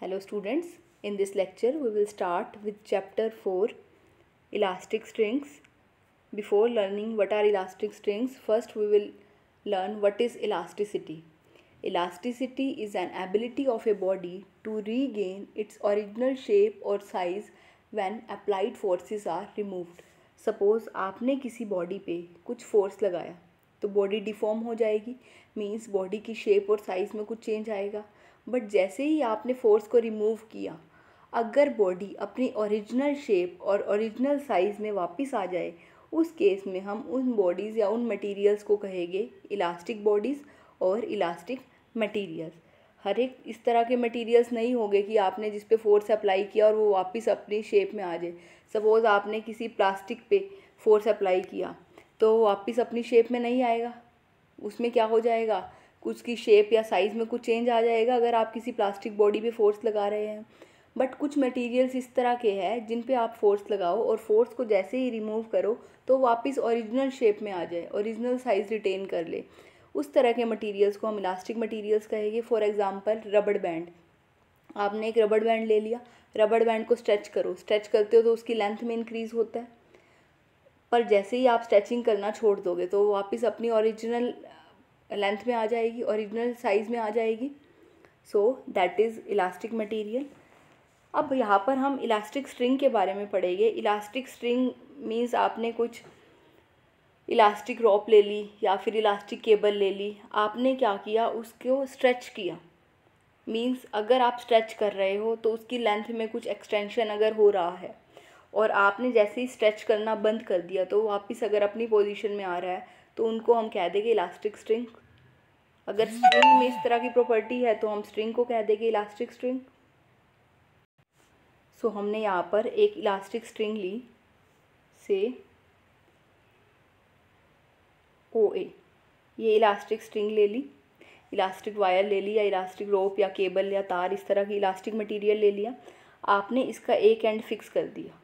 Hello students, in this lecture we will start with chapter 4 Elastic Strings. Before learning what are elastic strings, first we will learn what is elasticity. Elasticity is an ability of a body to regain its original shape or size when applied forces are removed. suppose आपने किसी body पे कुछ force लगाया तो body deform हो जाएगी means body की shape और size में कुछ change आएगा बट जैसे ही आपने फ़ोर्स को रिमूव किया अगर बॉडी अपनी ओरिजिनल शेप और ओरिजिनल साइज़ में वापस आ जाए उस केस में हम उन बॉडीज़ या उन मटेरियल्स को कहेंगे इलास्टिक बॉडीज़ और इलास्टिक मटेरियल्स हर एक इस तरह के मटेरियल्स नहीं होंगे कि आपने जिस पे फोर्स अप्लाई किया और वो वापस अपनी शेप में आ जाए सपोज़ आपने किसी प्लास्टिक पे फोर्स अप्लाई किया तो वापस अपनी शेप में नहीं आएगा उसमें क्या हो जाएगा कुछ की शेप या साइज़ में कुछ चेंज आ जाएगा अगर आप किसी प्लास्टिक बॉडी पे फोर्स लगा रहे हैं बट कुछ मटेरियल्स इस तरह के हैं जिन पे आप फोर्स लगाओ और फोर्स को जैसे ही रिमूव करो तो वापस ओरिजिनल शेप में आ जाए ओरिजिनल साइज़ रिटेन कर ले उस तरह के मटेरियल्स को हम इलास्टिक मटेरियल्स कहेंगे फॉर एग्जाम्पल रबड़ बैंड आपने एक रबड़ बैंड ले लिया रबड़ बैंड को स्ट्रेच करो स्ट्रेच करते हो तो उसकी लेंथ में इंक्रीज़ होता है पर जैसे ही आप स्ट्रेचिंग करना छोड़ दोगे तो वापस अपनी ओरिजिनल लेंथ में आ जाएगी ओरिजिनल साइज़ में आ जाएगी so that is elastic material अब यहाँ पर हम इलास्टिक स्ट्रिंग के बारे में पढ़ेंगे इलास्टिक स्ट्रिंग मीन्स आपने कुछ इलास्टिक रॉप ले ली या फिर इलास्टिक केबल ले ली आपने क्या किया उसको स्ट्रेच किया मीन्स अगर आप स्ट्रेच कर रहे हो तो उसकी लेंथ में कुछ एक्सटेंशन अगर हो रहा है और आपने जैसे ही स्ट्रेच करना बंद कर दिया तो वापस अगर अपनी पोजीशन में आ रहा है तो उनको हम कह देंगे इलास्टिक स्ट्रिंग अगर स्ट्रिंग में इस तरह की प्रॉपर्टी है तो हम स्ट्रिंग को कह देंगे इलास्टिक स्ट्रिंग सो so, हमने यहाँ पर एक इलास्टिक स्ट्रिंग ली से ओ ए ये इलास्टिक स्ट्रिंग ले ली इलास्टिक वायर ले ली या इलास्टिक रोप या केबल या तार इस तरह की इलास्टिक मटेरियल ले लिया आपने इसका एक एंड फिक्स कर दिया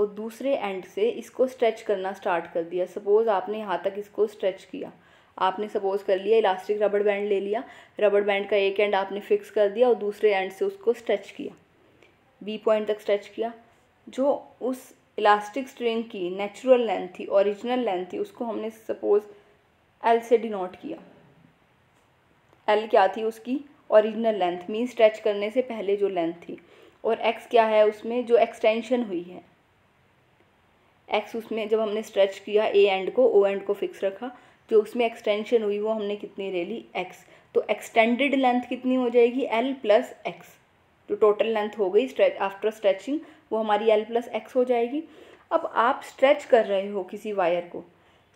और दूसरे एंड से इसको स्ट्रेच करना स्टार्ट कर दिया सपोज़ आपने यहाँ तक इसको स्ट्रेच किया आपने सपोज़ कर लिया इलास्टिक रबड़ बैंड ले लिया रबड़ बैंड का एक एंड आपने फिक्स कर दिया और दूसरे एंड से उसको स्ट्रेच किया बी पॉइंट तक स्ट्रेच किया जो उस इलास्टिक स्ट्रिंग की नेचुरल लेंथ थी ओरिजिनल लेंथ थी उसको हमने सपोज़ एल से डिनोट किया एल क्या थी उसकी ओरिजिनल लेंथ मीन स्ट्रेच करने से पहले जो लेंथ थी और एक्स क्या है उसमें जो एक्सटेंशन हुई है एक्स उसमें जब हमने स्ट्रेच किया ए एंड को ओ एंड को फिक्स रखा जो उसमें एक्सटेंशन हुई वो हमने कितनी ले ली एक्स तो एक्सटेंडेड लेंथ कितनी हो जाएगी एल प्लस एक्स जो टोटल लेंथ हो गई स्ट्रेच आफ्टर स्ट्रेचिंग वो हमारी एल प्लस एक्स हो जाएगी अब आप स्ट्रेच कर रहे हो किसी वायर को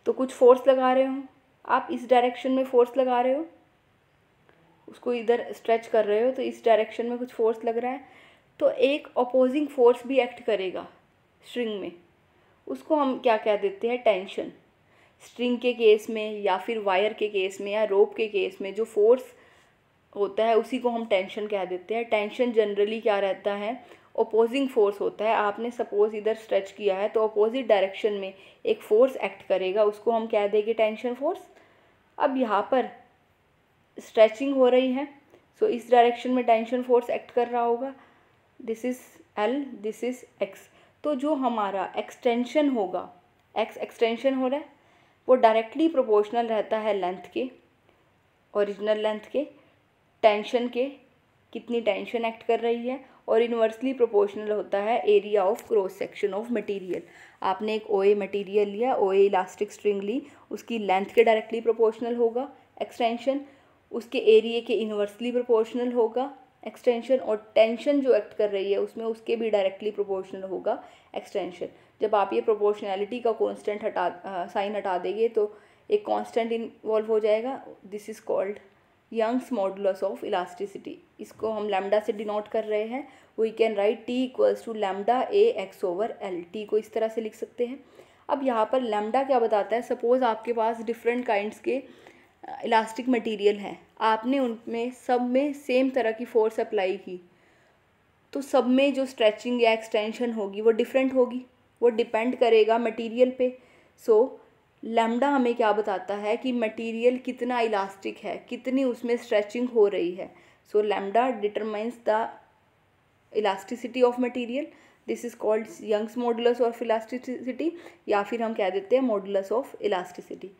तो कुछ फोर्स लगा रहे हो आप इस डायरेक्शन में फोर्स लगा रहे हो उसको इधर स्ट्रेच कर रहे हो तो इस डायरेक्शन में कुछ फोर्स लग रहा है तो एक अपोजिंग फोर्स भी एक्ट करेगा स्ट्रिंग में उसको हम क्या कह देते हैं टेंशन स्ट्रिंग के केस में या फिर वायर के केस में या रोप के केस में जो फोर्स होता है उसी को हम टेंशन कह देते हैं टेंशन जनरली क्या रहता है अपोजिंग फोर्स होता है आपने सपोज़ इधर स्ट्रेच किया है तो अपोजिट डायरेक्शन में एक फ़ोर्स एक्ट करेगा उसको हम कह देंगे टेंशन फोर्स अब यहाँ पर स्ट्रेचिंग हो रही है सो so, इस डायरेक्शन में टेंशन फोर्स एक्ट कर रहा होगा this is L this is X तो जो हमारा एक्सटेंशन होगा एक्स एक्सटेंशन हो रहा है वो डायरेक्टली प्रोपोर्शनल रहता है लेंथ के ओरिजिनल लेंथ के टेंशन के कितनी टेंशन एक्ट कर रही है और इन्वर्सली प्रोपोर्शनल होता है area of cross section of material आपने एक ओए मटेरियल लिया ओए इलास्टिक स्ट्रिंग ली उसकी लेंथ के डायरेक्टली प्रोपोर्शनल होगा एक्सटेंशन उसके एरिए के इन्वर्सली प्रोपोर्शनल होगा एक्सटेंशन और टेंशन जो एक्ट कर रही है उसमें उसके भी डायरेक्टली प्रोपोर्शनल होगा एक्सटेंशन जब आप ये प्रोपोर्शनैलिटी का कॉन्स्टेंट हटा साइन हटा देंगे तो एक कॉन्स्टेंट इन्वॉल्व हो जाएगा this is called Young's modulus of elasticity इसको हम लैमडा से डिनोट कर रहे हैं we can write T equals to lambda A X over L T को इस तरह से लिख सकते हैं अब यहाँ पर लैमडा क्या बताता है सपोज़ आपके पास डिफरेंट काइंड के इलास्टिक मटीरियल हैं आपने उनमें सब में सेम तरह की फोर्स अप्लाई की तो सब में जो स्ट्रेचिंग या एक्सटेंशन होगी वो डिफरेंट होगी वो डिपेंड करेगा मटेरियल पे सो लेमडा हमें क्या बताता है कि मटेरियल कितना इलास्टिक है कितनी उसमें स्ट्रेचिंग हो रही है so lambda determines the elasticity of material this is called Young's modulus of elasticity या फिर हम कह देते हैं मॉडुलस ऑफ इलास्टिसिटी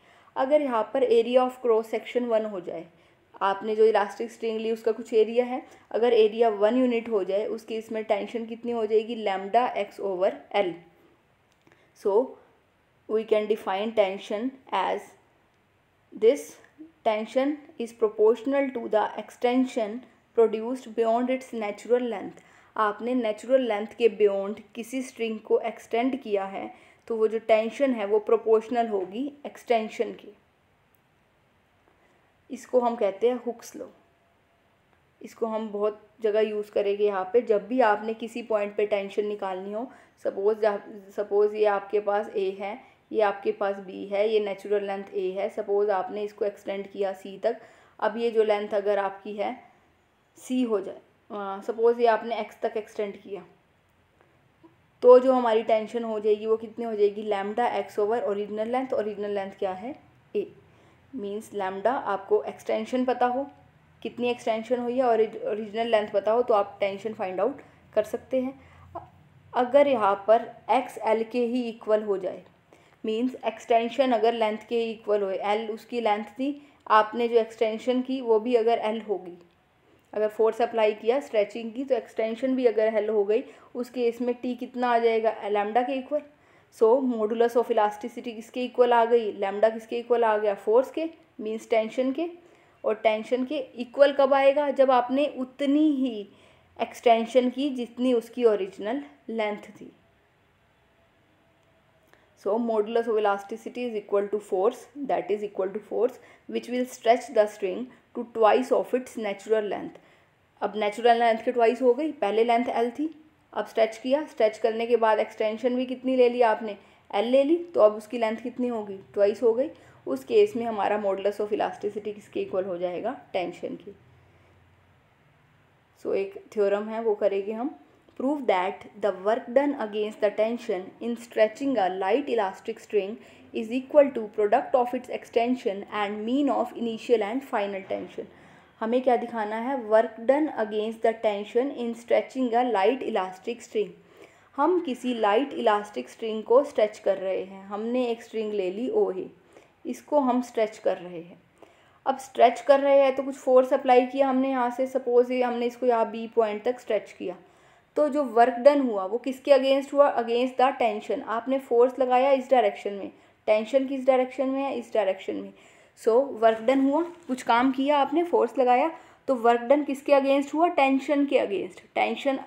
अगर यहाँ पर area of cross section one हो जाए आपने जो इलास्टिक स्ट्रिंग ली उसका कुछ एरिया है अगर एरिया वन यूनिट हो जाए उसकी इसमें टेंशन कितनी हो जाएगी lambda x over l So we can define tension as this tension is proportional to the extension produced beyond its natural length आपने नेचुरल लेंथ के बियॉन्ड किसी स्ट्रिंग को एक्सटेंड किया है तो वो जो टेंशन है वो प्रोपोर्शनल होगी एक्सटेंशन की इसको हम कहते हैं हुक्स लॉ इसको हम बहुत जगह यूज़ करेंगे यहाँ पे जब भी आपने किसी पॉइंट पे टेंशन निकालनी हो सपोज़ सपोज़ ये आपके पास ए है ये आपके पास बी है ये नेचुरल लेंथ ए है सपोज़ आपने इसको एक्सटेंड किया सी तक अब ये जो लेंथ अगर आपकी है सी हो जाए सपोज़ ये आपने एक्स तक एक्सटेंड किया तो जो हमारी टेंशन हो जाएगी वो कितनी हो जाएगी lambda x over original length original length क्या है ए मीन्स लैमडा आपको एक्सटेंशन पता हो कितनी एक्सटेंशन हुई है और ओरिजिनल लेंथ बताओ तो आप टेंशन फाइंड आउट कर सकते हैं अगर यहाँ पर एक्स एल के ही इक्वल हो जाए मीन्स एक्सटेंशन अगर लेंथ के इक्वल होए एल उसकी लेंथ थी आपने जो एक्सटेंशन की वो भी अगर एल होगी अगर फोर्स अप्लाई किया स्ट्रेचिंग की तो एक्सटेंशन भी अगर एल हो गई उस केस में टी कितना आ जाएगा लैम्डा के equal so modulus of elasticity किसके इक्वल आ गई लैम्डा किसके इक्वल आ गया फोर्स के मीन्स टेंशन के और टेंशन के इक्वल कब आएगा जब आपने उतनी ही एक्सटेंशन की जितनी उसकी ओरिजिनल लेंथ थी so modulus of elasticity is equal to force that is equal to force which will stretch the string to twice of its natural length अब नेचुरल लेंथ के ट्वाइस हो गई पहले लेंथ एल थी अब stretch किया stretch करने के बाद एक्सटेंशन भी कितनी ले ली आपने एल ले ली तो अब उसकी लेंथ कितनी होगी ट्वाइस हो गई उस केस में हमारा मॉडलस ऑफ इलास्टिसिटी किसके इक्वल हो जाएगा टेंशन की सो so, एक थ्योरम है वो करेंगे हम prove that the work done against the tension in stretching a light elastic string is equal to product of its extension and mean of initial and final tension हमें क्या दिखाना है work done against the tension in stretching a light elastic string हम किसी light elastic string को stretch कर रहे हैं हमने एक स्ट्रिंग ले ली ओ ही इसको हम स्ट्रेच कर रहे हैं अब स्ट्रेच कर रहे हैं तो कुछ फोर्स अप्लाई किया हमने यहाँ से सपोज ये हमने इसको यहाँ बी पॉइंट तक स्ट्रेच किया तो जो वर्क डन हुआ वो किसके अगेंस्ट हुआ अगेंस्ट द टेंशन आपने फोर्स लगाया इस डायरेक्शन में टेंशन किस डायरेक्शन में है इस डायरेक्शन में सो वर्क डन हुआ कुछ काम किया आपने फोर्स लगाया तो वर्क डन किसके अगेंस्ट हुआ टेंशन के अगेंस्ट टेंशन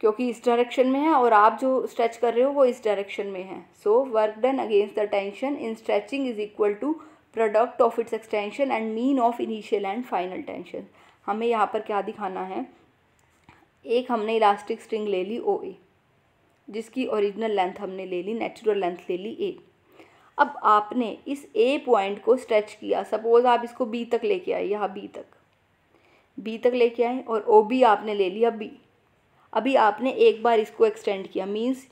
क्योंकि इस डायरेक्शन में है और आप जो स्ट्रेच कर रहे हो वो इस डायरेक्शन में है so work done against the tension in stretching is equal to product of its extension and mean of initial and final tension हमें यहाँ पर क्या दिखाना है एक हमने इलास्टिक स्ट्रिंग ले ली ओ ए जिसकी ओरिजिनल लेंथ हमने ले ली नेचुरल लेंथ ले ली ए अब आपने इस ए पॉइंट को स्ट्रेच किया सपोज़ आप इसको बी तक लेके आए यहाँ बी तक बी तक लेके आए और ओ बी आपने ले लिया बी अभी आपने एक बार इसको एक्सटेंड किया मीन्स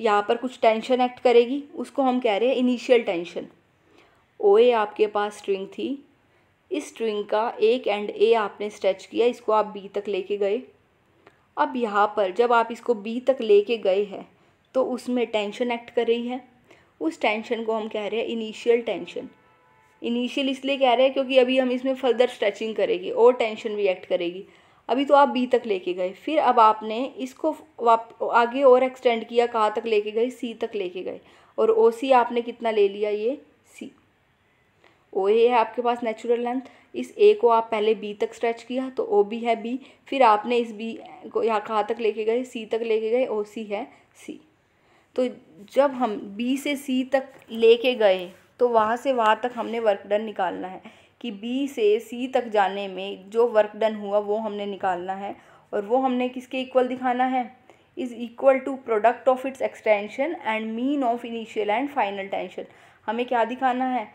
यहाँ पर कुछ टेंशन एक्ट करेगी उसको हम कह रहे हैं इनिशियल टेंशन ओ ए आपके पास स्ट्रिंग थी इस स्ट्रिंग का एक एंड ए आपने स्ट्रेच किया इसको आप बी तक लेके गए अब यहाँ पर जब आप इसको बी तक लेके गए हैं तो उसमें टेंशन एक्ट कर रही है उस टेंशन को हम कह रहे हैं इनिशियल टेंशन इनिशियल इसलिए कह रहे हैं क्योंकि अभी हम इसमें फर्दर स्ट्रेचिंग करेगी और टेंशन भी एक्ट करेगी अभी तो आप बी तक लेके गए फिर अब आपने इसको वाप आगे और एक्सटेंड किया कहाँ तक लेके गए सी तक लेके गए और ओ सी आपने कितना ले लिया ये सी ओ ए है आपके पास नेचुरल लेंथ इस ए को आप पहले बी तक स्ट्रेच किया तो ओ बी है बी फिर आपने इस बी को यहाँ कहाँ तक लेके गए सी तक लेके गए ओ सी है सी तो जब हम बी से सी तक लेके गए तो वहाँ से वहाँ तक हमने वर्क डन निकालना है कि बी से सी तक जाने में जो वर्क डन हुआ वो हमने निकालना है और वो हमने किसके इक्वल दिखाना है is equal to product of its extension and mean of initial and final tension हमें क्या दिखाना है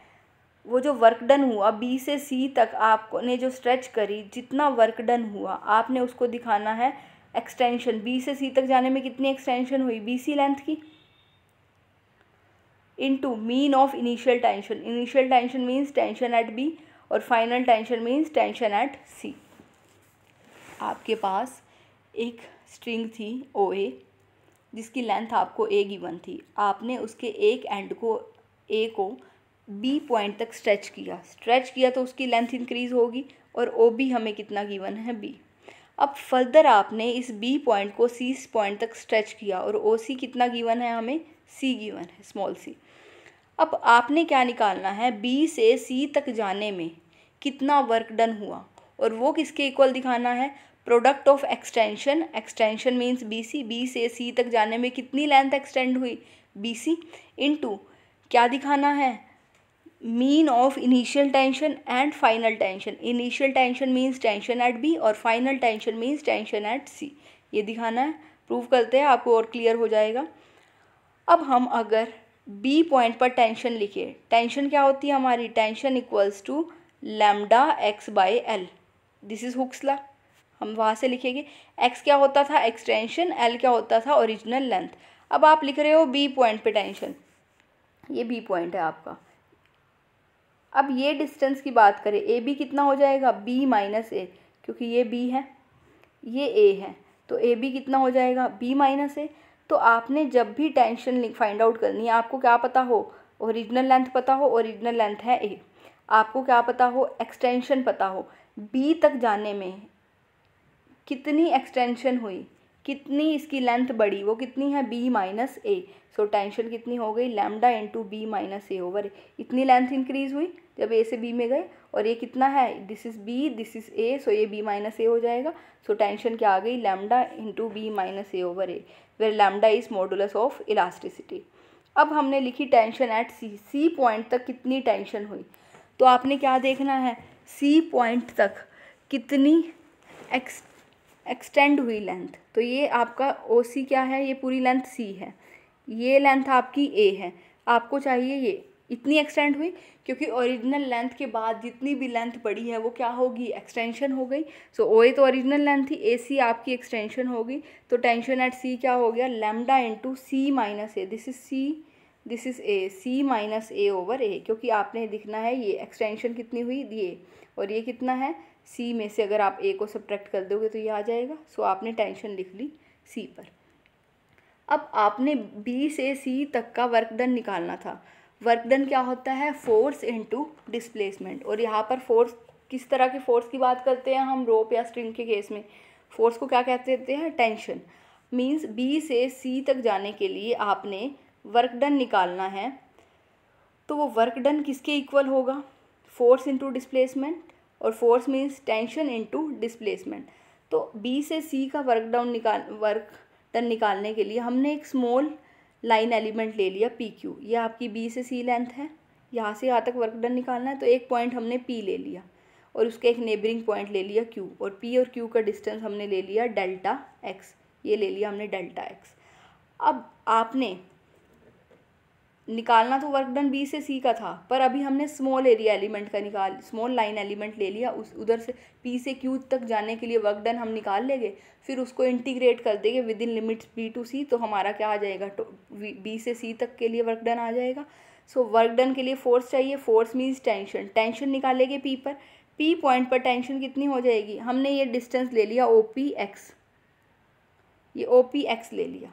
वो जो वर्क डन हुआ बी से सी तक आपको ने जो स्ट्रेच करी जितना वर्क डन हुआ आपने उसको दिखाना है एक्सटेंशन बी से सी तक जाने में कितनी एक्सटेंशन हुई बी सी लेंथ की into mean of initial tension initial tension means tension at b और final tension means tension at c आपके पास एक स्ट्रिंग थी ओ ए जिसकी लेंथ आपको ए गिवन थी आपने उसके एक एंड को ए को बी पॉइंट तक स्ट्रेच किया स्ट्रेच किया तो उसकी लेंथ इंक्रीज़ होगी और ओ बी हमें कितना गिवन है बी अब फर्दर आपने इस बी पॉइंट को सी पॉइंट तक स्ट्रेच किया और ओ सी कितना गिवन है हमें सी गिवन है स्मॉल सी अब आपने क्या निकालना है बी से सी तक जाने में कितना वर्क डन हुआ और वो किसके इक्वल दिखाना है product of extension extension means b c b से सी तक जाने में कितनी लेंथ एक्सटेंड हुई बी सी इंटू क्या दिखाना है mean of initial tension and final tension initial tension means tension at b और final tension means tension at c ये दिखाना है प्रूव करते हैं आपको और क्लियर हो जाएगा अब हम अगर बी पॉइंट पर टेंशन लिखिए टेंशन क्या होती है हमारी tension equals to lambda x by l this is Hooke's law हम वहाँ से लिखेंगे एक्स क्या होता था एक्सटेंशन एल क्या होता था ओरिजिनल लेंथ अब आप लिख रहे हो बी पॉइंट पे टेंशन ये बी पॉइंट है आपका अब ये डिस्टेंस की बात करें ए बी कितना हो जाएगा बी माइनस ए क्योंकि ये बी है ये ए है तो ए बी कितना हो जाएगा बी माइनस ए तो आपने जब भी टेंशन फाइंड आउट करनी है आपको क्या पता हो ओरिजिनल लेंथ पता हो ओरिजिनल लेंथ है ए आपको क्या पता हो एक्सटेंशन पता हो बी तक जाने में कितनी एक्सटेंशन हुई कितनी इसकी लेंथ बढ़ी वो कितनी है b minus a so tension कितनी हो गई lambda into b minus A over a इतनी लेंथ इंक्रीज़ हुई जब ए से बी में गए और ये कितना है this is b this is a so ये बी माइनस ए हो जाएगा सो टेंशन क्या आ गई lambda into b minus A over a where lambda is modulus of elasticity अब हमने लिखी tension at c c point तक कितनी टेंशन हुई तो आपने क्या देखना है सी पॉइंट तक कितनी एक्स एक्सटेंड हुई लेंथ तो ये आपका ओ सी क्या है ये पूरी लेंथ सी है ये लेंथ आपकी ए है आपको चाहिए ये इतनी एक्सटेंड हुई क्योंकि ओरिजिनल लेंथ के बाद जितनी भी लेंथ बड़ी है वो क्या होगी एक्सटेंशन हो गई सो ओ ए तो ओरिजिनल लेंथ थी ए सी आपकी एक्सटेंशन होगी तो टेंशन एट सी क्या हो गया lambda into C minus A this is C this is A C minus A over A क्योंकि आपने दिखना है ये एक्सटेंशन कितनी हुई ये और ये कितना है सी में से अगर आप ए को सब्ट्रैक्ट कर दोगे तो ये आ जाएगा सो आपने टेंशन लिख ली सी पर अब आपने बी से सी तक का वर्क डन निकालना था वर्क डन क्या होता है फोर्स इनटू डिस्प्लेसमेंट और यहाँ पर फोर्स किस तरह के फोर्स की बात करते हैं हम रोप या स्ट्रिंग के केस में फोर्स को क्या कहते हैं टेंशन मीन्स बी से सी तक जाने के लिए आपने वर्क डन निकालना है तो वो वर्क डन किसके इक्वल होगा फोर्स इंटू डिस्प्लेसमेंट और force means tension into displacement तो बी से सी का वर्क डाउन निकाल वर्क डन निकालने के लिए हमने एक स्मॉल लाइन एलिमेंट ले लिया पी क्यू ये आपकी बी से सी लेंथ है यहाँ से यहाँ तक वर्क डन निकालना है तो एक पॉइंट हमने पी ले लिया और उसका एक नेबरिंग पॉइंट ले लिया क्यू और पी और क्यू का डिस्टेंस हमने ले लिया डेल्टा एक्स ये ले लिया हमने डेल्टा एक्स अब आपने निकालना तो वर्क डन बी से सी का था पर अभी हमने स्मॉल एरिया एलिमेंट का निकाल स्मॉल लाइन एलिमेंट ले लिया उस उधर से पी से क्यू तक जाने के लिए वर्क डन हम निकाल लेंगे फिर उसको इंटीग्रेट कर देंगे within limits b to c तो हमारा क्या आ जाएगा तो बी से सी तक के लिए वर्क डन आ जाएगा सो वर्क डन के लिए फोर्स चाहिए फोर्स मीन्स टेंशन टेंशन निकालेंगे पी पर पी पॉइंट पर टेंशन कितनी हो जाएगी हमने ये डिस्टेंस ले लिया ओ पी एक्स ये ओ पी एक्स ले लिया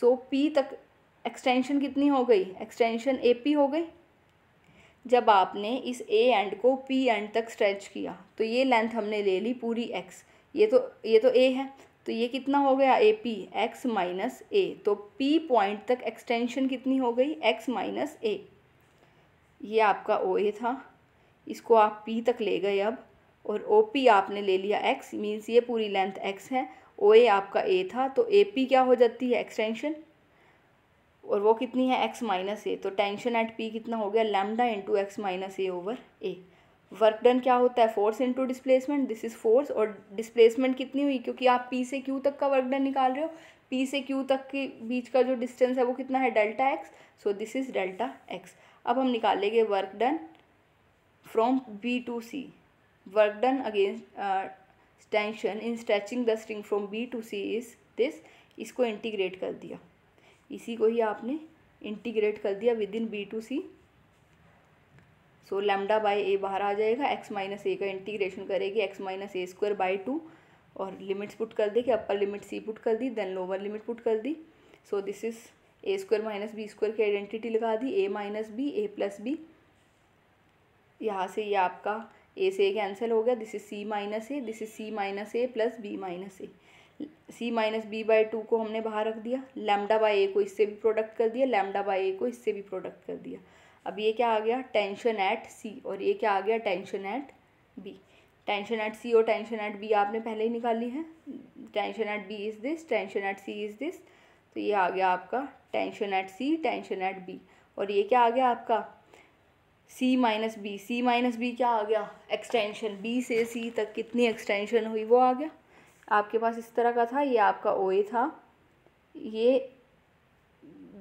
सो so, पी तक एक्सटेंशन कितनी हो गई एक्सटेंशन ए पी हो गई जब आपने इस ए एंड को पी एंड तक स्ट्रेच किया तो ये लेंथ हमने ले ली पूरी एक्स ये तो ये तो ए है तो ये कितना हो गया a p x minus a तो पी पॉइंट तक एक्सटेंशन कितनी हो गई एक्स माइनस ए ये आपका ओ ए था इसको आप पी तक ले गए अब और ओ पी आपने ले लिया एक्स मीन्स ये पूरी लेंथ एक्स है ओ ए आपका ए था तो ए पी क्या हो जाती है एक्सटेंशन और वो कितनी है एक्स माइनस ए तो टेंशन एट पी कितना हो गया lambda into x minus A over a work done क्या होता है force into displacement this is force और डिस्प्लेसमेंट कितनी हुई क्योंकि आप पी से क्यू तक का वर्क डन निकाल रहे हो पी से क्यू तक के बीच का जो डिस्टेंस है वो कितना है delta x so this is delta x अब हम निकालेंगे work done from b to c work done against tension in stretching the string from b to c is this इसको इंटीग्रेट कर दिया इसी को ही आपने इंटीग्रेट कर दिया within b to c so lambda by a बाहर आ जाएगा एक्स माइनस ए का इंटीग्रेशन करेगी x minus a square by two और लिमिट्स पुट कर दी कि अपर लिमिट सी पुट कर दी देन लोअर लिमिट पुट कर दी so this is a square minus b square की आइडेंटिटी लगा दी a minus b a plus b यहाँ से ये आपका ए से ए कैंसिल हो गया this is c minus A this is c minus a plus b minus a C minus b by two को हमने बाहर रख दिया लैमडा बाई ए को इससे भी प्रोडक्ट कर दिया लैमडा बाई ए को इससे भी प्रोडक्ट कर दिया अब ये क्या आ गया टेंशन एट सी और ये क्या आ गया tension at b tension at c और टेंशन एट बी आपने पहले ही निकाली है tension at b is this tension at c is this तो ये आ गया आपका tension at c tension at b और ये क्या आ गया आपका c minus b c minus b क्या आ गया एक्सटेंशन बी से सी तक कितनी एक्सटेंशन हुई वो आ गया आपके पास इस तरह का था ये आपका ओ ए था ये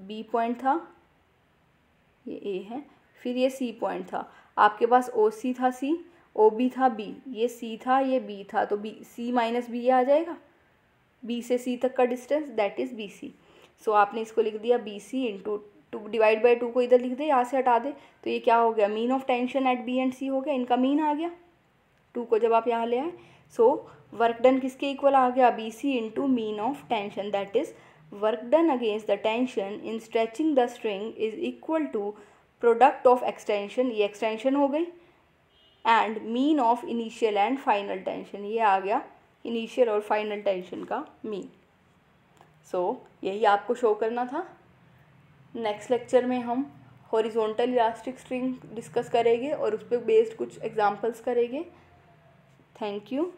बी पॉइंट था ये ए है फिर ये सी पॉइंट था आपके पास ओ सी था सी ओ बी था बी ये सी था ये बी था तो बी सी माइनस बी आ जाएगा बी से सी तक का distance that is b c so आपने इसको लिख दिया b c into two divide by two को इधर लिख दे यहाँ से हटा दे तो ये क्या हो गया mean of tension at b and c हो गया इनका मीन आ गया टू को जब आप यहाँ ले आए सो so, वर्क डन किसके इक्वल आ गया b c into mean of tension that is work done against the tension in stretching the string is equal to product of extension ये एक्सटेंशन हो गई and mean of initial and final tension ये आ गया initial और final tension का mean so so, यही आपको शो करना था नेक्स्ट लेक्चर में हम हॉरिजॉन्टल इलास्टिक स्ट्रिंग डिस्कस करेंगे और उस पर बेस्ड कुछ एग्जांपल्स करेंगे थैंक यू